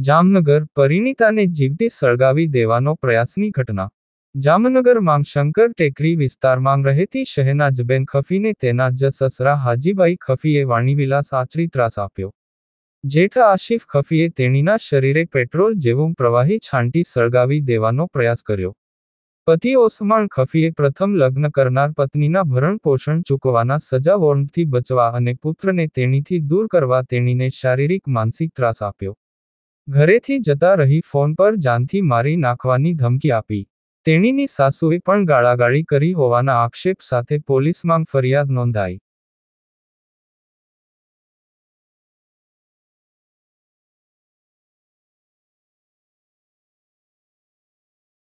જામનગર પરિણીતાને જીવતી સળગાવી દેવાનો પ્રયાસની ઘટના જામનગરમાં શંકર ટેકરી વિસ્તારમાં રહેતી જબેન ખફીને તેના જ સસરા હાજીબાઈ ખફીએ વાણીવિલાસ આચરી ત્રાસ આપ્યો જેઠા આશિફ ખફીએ તેણીના શરીરે પેટ્રોલ જેવું પ્રવાહી છાંટી સળગાવી દેવાનો પ્રયાસ કર્યો પતિ ઓસમાણ ખફીએ પ્રથમ લગ્ન કરનાર પત્નીના ભરણ પોષણ ચૂકવવાના સજા વોરંટથી બચવા અને પુત્રને તેણીથી દૂર કરવા તેણીને શારીરિક માનસિક ત્રાસ આપ્યો ઘરેથી જતા રહી ફોન પર જાનથી મારી નાખવાની ધમકી આપી તેણીની સાસુએ પણ ગાળાગાળી કરી હોવાના આક્ષેપ સાથે પોલીસમાં ફરિયાદ નોંધાઈ